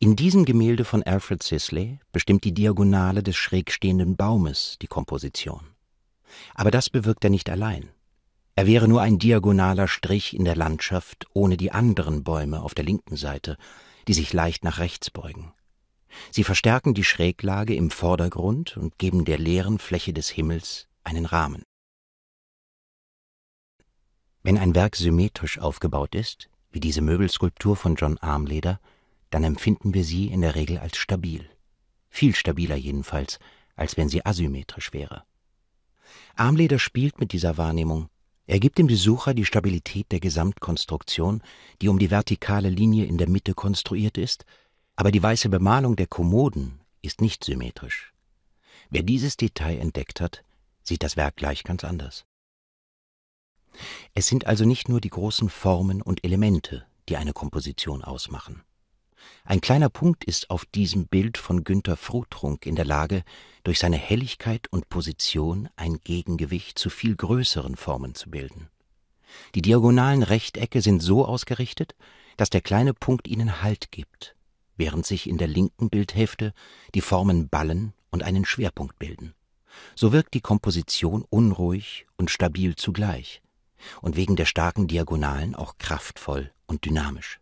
In diesem Gemälde von Alfred Sisley bestimmt die Diagonale des schräg stehenden Baumes die Komposition. Aber das bewirkt er nicht allein. Er wäre nur ein diagonaler Strich in der Landschaft ohne die anderen Bäume auf der linken Seite, die sich leicht nach rechts beugen. Sie verstärken die Schräglage im Vordergrund und geben der leeren Fläche des Himmels einen Rahmen. Wenn ein Werk symmetrisch aufgebaut ist, wie diese Möbelskulptur von John Armleder, dann empfinden wir sie in der Regel als stabil. Viel stabiler jedenfalls, als wenn sie asymmetrisch wäre. Armleder spielt mit dieser Wahrnehmung. Er gibt dem Besucher die Stabilität der Gesamtkonstruktion, die um die vertikale Linie in der Mitte konstruiert ist, aber die weiße Bemalung der Kommoden ist nicht symmetrisch. Wer dieses Detail entdeckt hat, sieht das Werk gleich ganz anders. Es sind also nicht nur die großen Formen und Elemente, die eine Komposition ausmachen. Ein kleiner Punkt ist auf diesem Bild von Günter Frutrunk in der Lage, durch seine Helligkeit und Position ein Gegengewicht zu viel größeren Formen zu bilden. Die diagonalen Rechtecke sind so ausgerichtet, dass der kleine Punkt ihnen Halt gibt, während sich in der linken Bildhälfte die Formen ballen und einen Schwerpunkt bilden. So wirkt die Komposition unruhig und stabil zugleich und wegen der starken Diagonalen auch kraftvoll und dynamisch